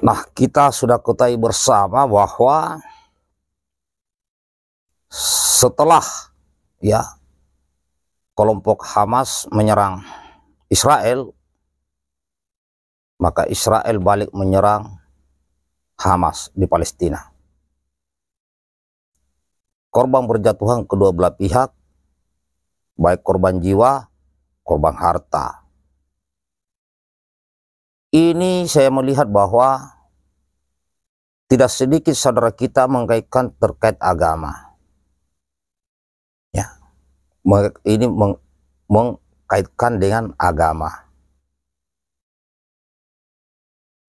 Nah, kita sudah ketahui bersama bahwa setelah ya kelompok Hamas menyerang Israel, maka Israel balik menyerang Hamas di Palestina. Korban berjatuhan kedua belah pihak, baik korban jiwa, korban harta ini saya melihat bahwa tidak sedikit saudara kita mengkaitkan terkait agama. Ya, ini meng, mengkaitkan dengan agama.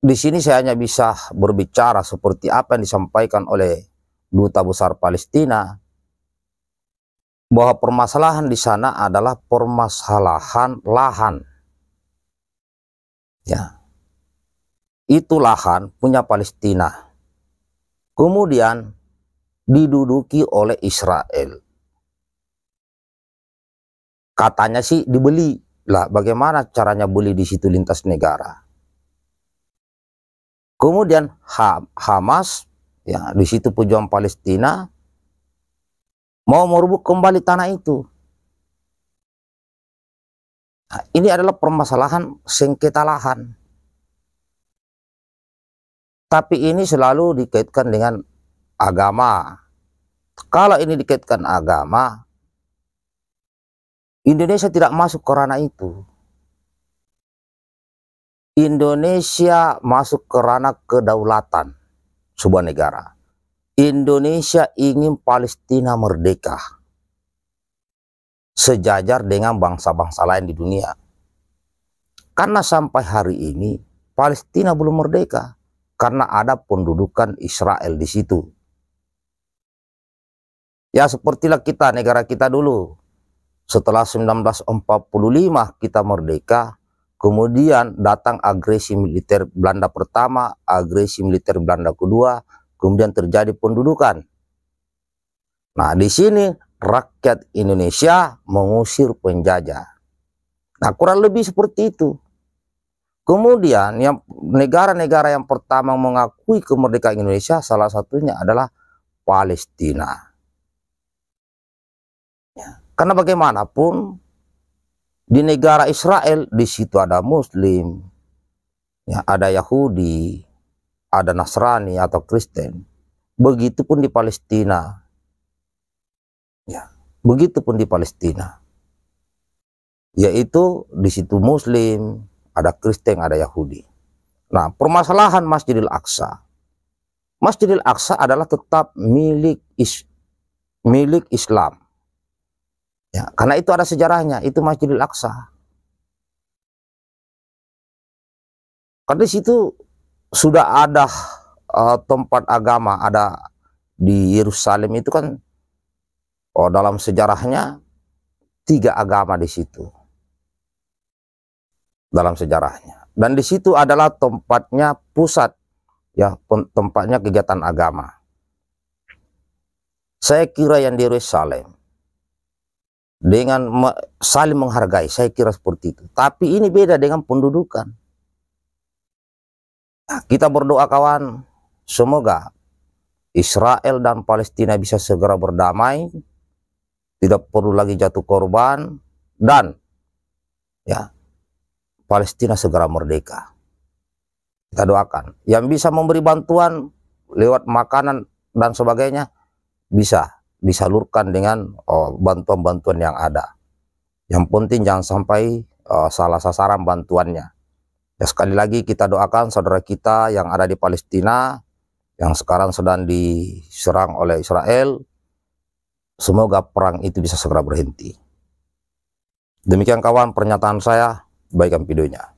Di sini saya hanya bisa berbicara seperti apa yang disampaikan oleh duta besar Palestina bahwa permasalahan di sana adalah permasalahan lahan. Ya, itu lahan punya Palestina. Kemudian diduduki oleh Israel. Katanya sih dibeli. Lah bagaimana caranya beli di situ lintas negara? Kemudian Hamas ya di situ pejuang Palestina mau merubuk kembali tanah itu. Nah, ini adalah permasalahan sengketa lahan. Tapi ini selalu dikaitkan dengan agama. Kalau ini dikaitkan agama, Indonesia tidak masuk ke ranah itu. Indonesia masuk ke ranah kedaulatan sebuah negara. Indonesia ingin Palestina merdeka. Sejajar dengan bangsa-bangsa lain di dunia. Karena sampai hari ini Palestina belum merdeka karena ada pendudukan Israel di situ. Ya sepertilah kita, negara kita dulu. Setelah 1945 kita merdeka, kemudian datang agresi militer Belanda pertama, agresi militer Belanda kedua, kemudian terjadi pendudukan. Nah di sini rakyat Indonesia mengusir penjajah. Nah kurang lebih seperti itu. Kemudian yang negara-negara yang pertama mengakui kemerdekaan Indonesia salah satunya adalah Palestina. Ya. Karena bagaimanapun di negara Israel di situ ada Muslim, ya, ada Yahudi, ada Nasrani atau Kristen. Begitupun di Palestina. Ya, begitupun di Palestina. Yaitu di situ Muslim, ada Kristen, ada Yahudi. Nah, permasalahan Masjidil Aqsa. Masjidil Aqsa adalah tetap milik is, milik Islam. Ya, karena itu ada sejarahnya, itu Masjidil Aqsa. Karena di situ sudah ada uh, tempat agama, ada di Yerusalem itu kan oh dalam sejarahnya tiga agama di situ dalam sejarahnya. Dan di situ adalah tempatnya pusat ya tempatnya kegiatan agama. Saya kira yang di Yerusalem dengan saling menghargai, saya kira seperti itu. Tapi ini beda dengan pendudukan. Nah, kita berdoa kawan, semoga Israel dan Palestina bisa segera berdamai, tidak perlu lagi jatuh korban dan ya Palestina segera merdeka. Kita doakan. Yang bisa memberi bantuan lewat makanan dan sebagainya bisa disalurkan dengan oh, bantuan-bantuan oh, yang ada. Yang penting jangan sampai oh, salah sasaran bantuannya. Ya sekali lagi kita doakan saudara kita yang ada di Palestina yang sekarang sedang diserang oleh Israel. Semoga perang itu bisa segera berhenti. Demikian kawan pernyataan saya baikkan videonya